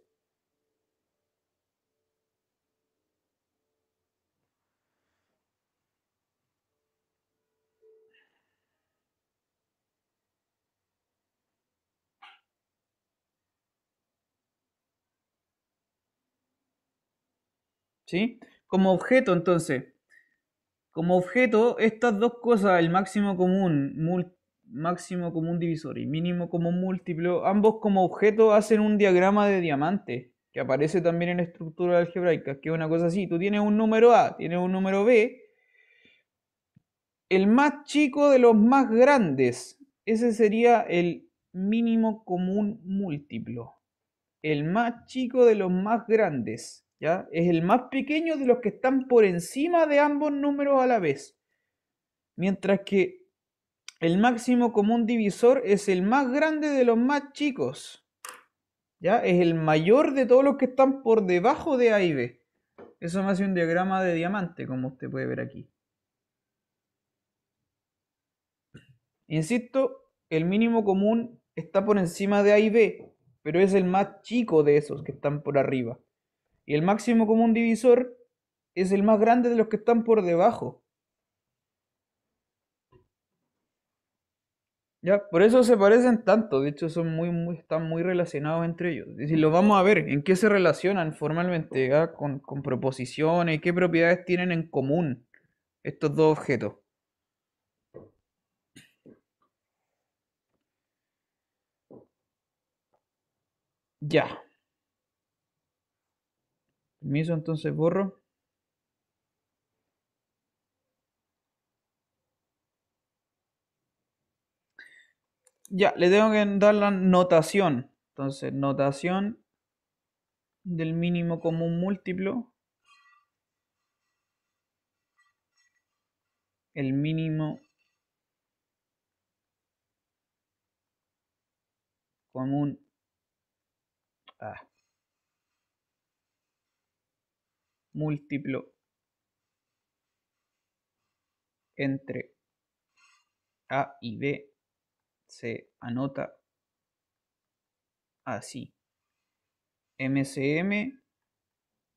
¿Sí? Como objeto, entonces, como objeto, estas dos cosas, el máximo común, máximo común divisor y mínimo común múltiplo, ambos como objeto hacen un diagrama de diamante, que aparece también en estructuras algebraicas, que es una cosa así. Tú tienes un número A, tienes un número B, el más chico de los más grandes, ese sería el mínimo común múltiplo. El más chico de los más grandes. Es el más pequeño de los que están por encima de ambos números a la vez. Mientras que el máximo común divisor es el más grande de los más chicos. ¿Ya? Es el mayor de todos los que están por debajo de A y B. Eso me hace un diagrama de diamante, como usted puede ver aquí. Insisto, el mínimo común está por encima de A y B, pero es el más chico de esos que están por arriba. Y el máximo común divisor es el más grande de los que están por debajo. Ya, por eso se parecen tanto, de hecho son muy, están muy relacionados entre ellos. Y si lo vamos a ver, en qué se relacionan formalmente, ah, Con, con proposiciones, qué propiedades tienen en común estos dos objetos. Ya. Permiso, entonces borro. Ya, le tengo que dar la notación. Entonces, notación del mínimo común múltiplo. El mínimo común. Ah. múltiplo entre A y B se anota así. MCM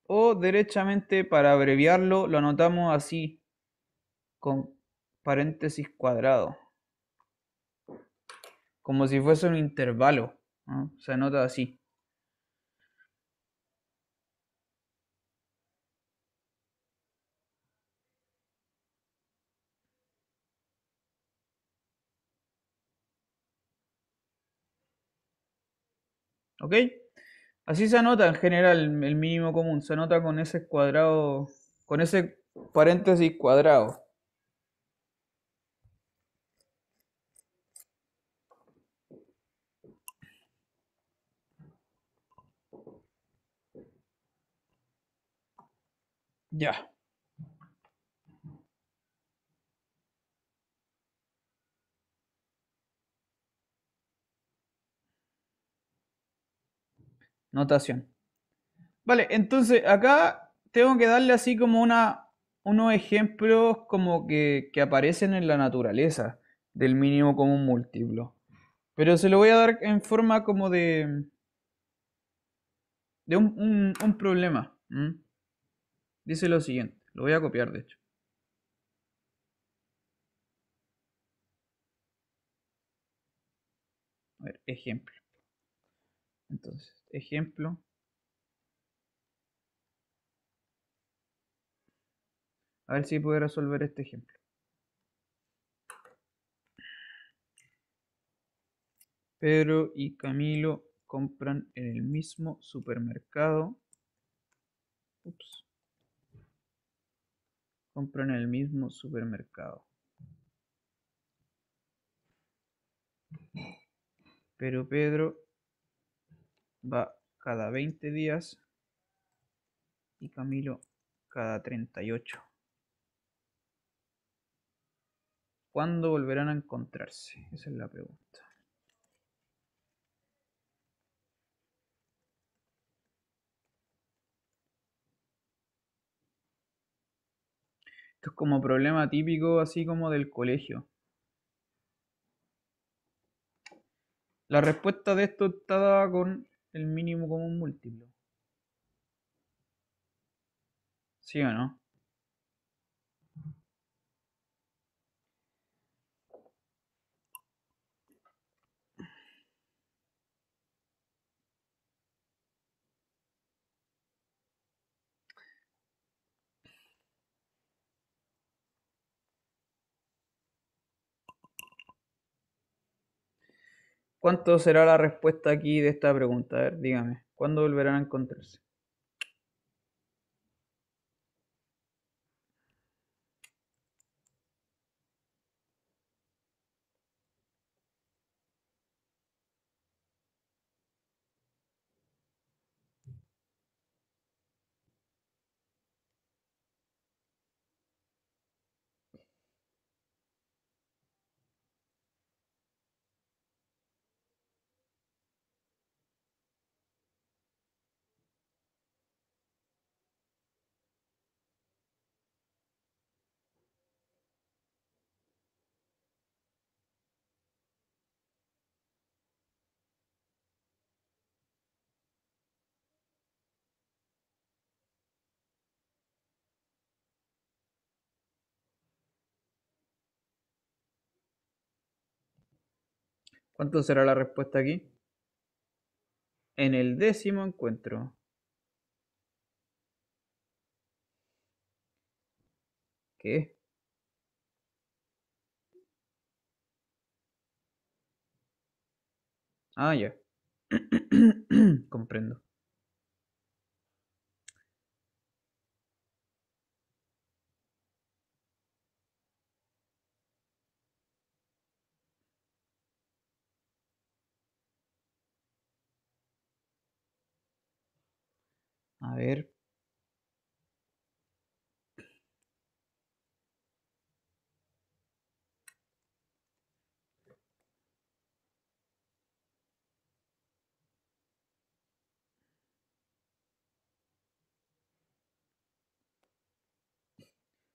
o derechamente para abreviarlo lo anotamos así con paréntesis cuadrado como si fuese un intervalo se anota así ¿Ok? Así se anota en general el mínimo común, se anota con ese cuadrado, con ese paréntesis cuadrado. Ya. Notación. Vale, entonces acá tengo que darle así como una, unos ejemplos como que, aparecen en la naturaleza del mínimo común múltiplo. Pero se lo voy a dar en forma como de, de un, problema. Dice lo siguiente, lo voy a copiar de hecho. A ver, ejemplo. Entonces, ejemplo, a ver si puedo resolver este ejemplo. Pedro y Camilo compran en el mismo supermercado. Ups. Compran en el mismo supermercado. Pero Pedro va cada 20 días y Camilo cada 38. ¿Cuándo volverán a encontrarse? Esa es la pregunta. Esto es como problema típico así como del colegio. La respuesta de esto está dada con el mínimo común múltiplo. ¿Sí o no? ¿Cuánto será la respuesta aquí de esta pregunta? A ver, dígame, ¿cuándo volverán a encontrarse? ¿Cuánto será la respuesta aquí? En el décimo encuentro. ¿Qué? Ah, ya. Comprendo. A ver.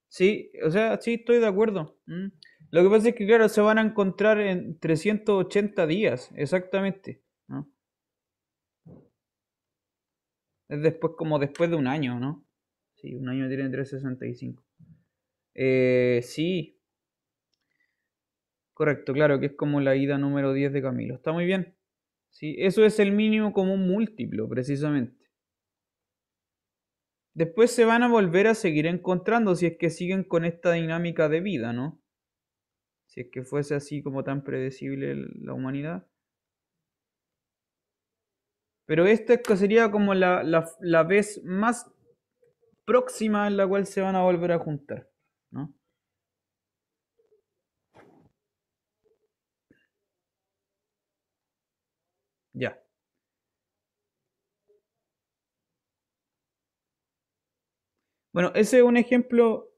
Sí, o sea, sí, estoy de acuerdo. Mm. Lo que pasa es que, claro, se van a encontrar en 380 días, exactamente. Es después, como después de un año, ¿no? Sí, un año tiene 365. Eh, sí. Correcto, claro, que es como la ida número 10 de Camilo. Está muy bien. Sí, eso es el mínimo común múltiplo, precisamente. Después se van a volver a seguir encontrando si es que siguen con esta dinámica de vida, ¿no? Si es que fuese así como tan predecible la humanidad. Pero esta sería como la, vez más próxima en la cual se van a volver a juntar. Ya. Bueno, ese es un ejemplo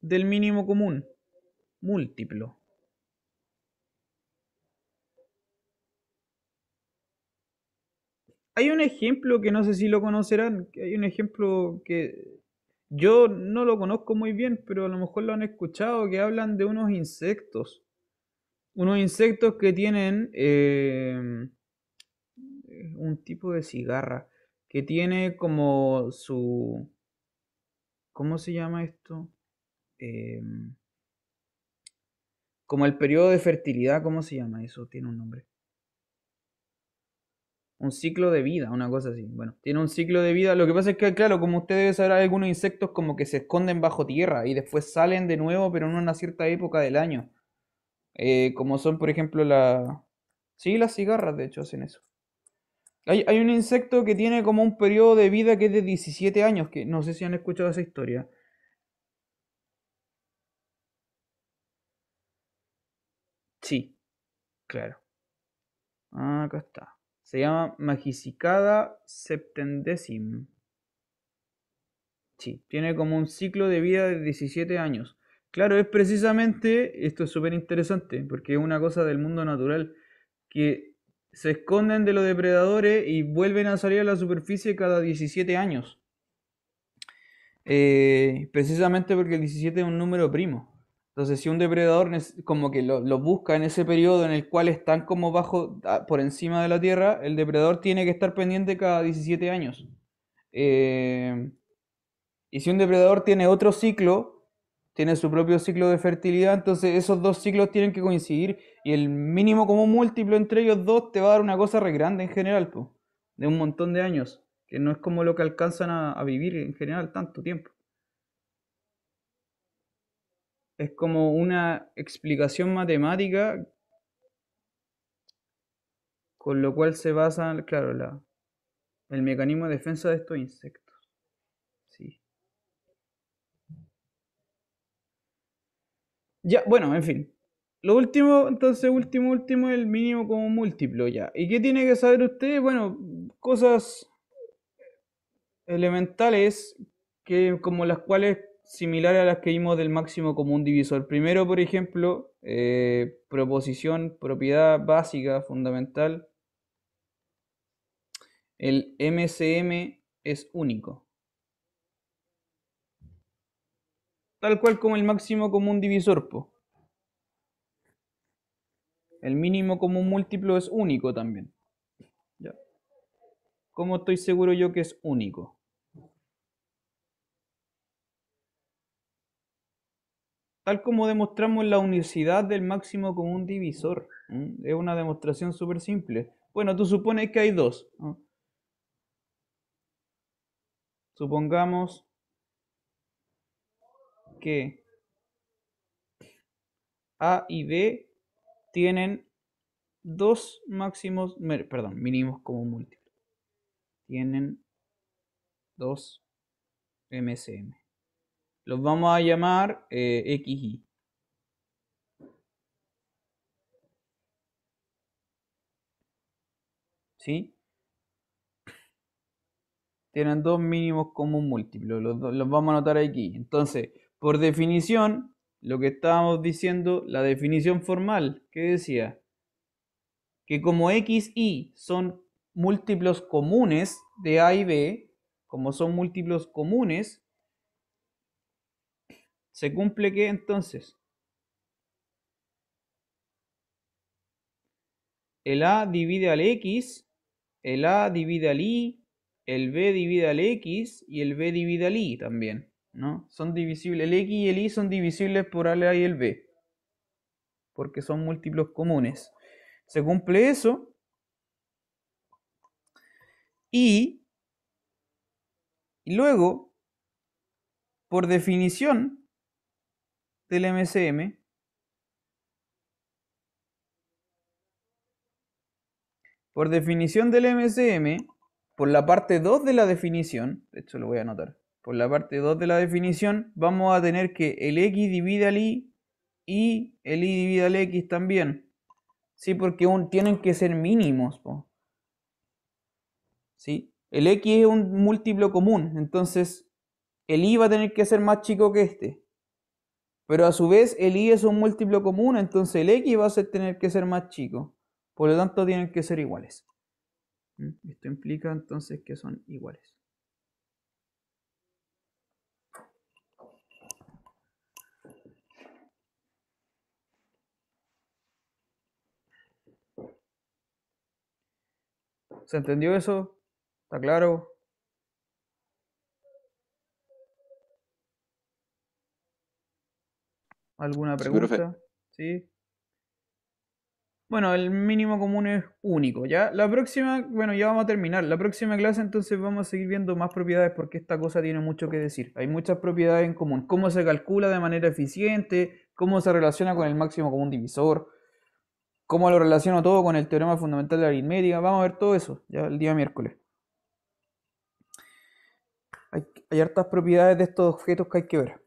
del mínimo común, múltiplo. hay un ejemplo que no sé si lo conocerán, hay un ejemplo que yo no lo conozco muy bien, pero a lo mejor lo han escuchado, que hablan de unos insectos. Unos insectos que tienen eh, un tipo de cigarra, que tiene como su... ¿Cómo se llama esto? Em, como el periodo de fertilidad, ¿cómo se llama eso? Tiene un nombre un ciclo de vida, una cosa así. Bueno, tiene un ciclo de vida. Lo que pasa es que, claro, como usted debe saber, hay algunos insectos como que se esconden bajo tierra y después salen de nuevo, pero en una cierta época del año. Eh, como son, por ejemplo, la... Sí, las cigarras, de hecho, hacen eso. Hay, hay, un insecto que tiene como un periodo de vida que es de 17 años, que no sé si han escuchado esa historia. Sí, claro. Ah, acá está. Se llama Magicicada septendecim. Sí, tiene como un ciclo de vida de 17 años. Claro, es precisamente, esto es súper interesante, porque es una cosa del mundo natural, que se esconden de los depredadores y vuelven a salir a la superficie cada 17 años. Eh, precisamente porque el 17 es un número primo. Entonces, si un depredador como que lo, busca en ese periodo en el cual están como bajo, por encima de la tierra, el depredador tiene que estar pendiente cada 17 años. Em, y si un depredador tiene otro ciclo, tiene su propio ciclo de fertilidad, entonces esos dos ciclos tienen que coincidir y el mínimo como múltiplo entre ellos dos te va a dar una cosa re grande en general, de un montón de años, que no es como lo que alcanzan a vivir en general tanto tiempo es como una explicación matemática con lo cual se basa, claro, la, el mecanismo de defensa de estos insectos. Sí. Ya, bueno, en fin. Lo último, entonces, último, último, el mínimo como múltiplo ya. ¿Y qué tiene que saber usted? Bueno, cosas elementales que como las cuales Similar a las que vimos del máximo común divisor. Primero, por ejemplo, eh, proposición, propiedad básica, fundamental. El MCM es único. Tal cual como el máximo común divisor. El mínimo común múltiplo es único también. ¿Ya? ¿Cómo estoy seguro yo que es único? tal como demostramos la unicidad del máximo común divisor. Es una demostración súper simple. Bueno, tú supones que hay dos. Supongamos que A y B tienen dos máximos, perdón, mínimos como múltiples Tienen dos MCM los vamos a llamar eh, x y ¿Sí? Tienen dos mínimos comunes múltiplos, los, los vamos a anotar aquí. Entonces, por definición, lo que estábamos diciendo, la definición formal, que decía? Que como X y son múltiplos comunes de A y B, como son múltiplos comunes, ¿Se cumple qué entonces? El A divide al X, el A divide al Y, el B divide al X y el B divide al Y también. ¿no? Son divisibles, el X y el Y son divisibles por el A y el B, porque son múltiplos comunes. Se cumple eso. y luego, por definición, del MSM Por definición del MCM por la parte 2 de la definición, de hecho lo voy a anotar, por la parte 2 de la definición vamos a tener que el x divide al y y el y divide al x también. Sí, porque tienen que ser mínimos. El x es un múltiplo común, entonces el y va a tener que ser más chico que este. Pero a su vez el i es un múltiplo común, entonces el x va a tener que ser más chico. Por lo tanto tienen que ser iguales. ¿Mm? Esto implica entonces que son iguales. ¿Se entendió eso? ¿Está claro? ¿Alguna pregunta? Sí, Bueno, el mínimo común es único, ¿ya? La próxima, bueno, ya vamos a terminar. La próxima clase entonces vamos a seguir viendo más propiedades porque esta cosa tiene mucho que decir. Hay muchas propiedades en común. Cómo se calcula de manera eficiente, cómo se relaciona con el máximo común divisor, cómo lo relaciono todo con el teorema fundamental de la aritmética. Vamos a ver todo eso, ya el día miércoles. Hay, hartas propiedades de estos objetos que hay que ver.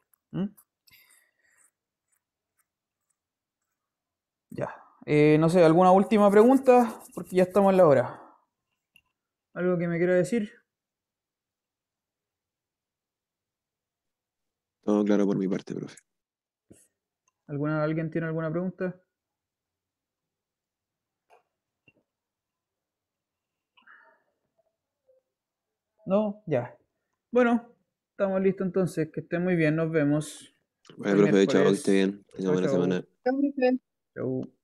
Ya. Eh, no sé, ¿alguna última pregunta? Porque ya estamos en la hora. ¿Algo que me quiera decir? Todo claro por mi parte, profe. ¿Alguna, ¿Alguien tiene alguna pregunta? No, ya. Bueno, estamos listos entonces. Que estén muy bien, nos vemos. Bueno, profe, chao, que esté bien. Buena semana. Nope.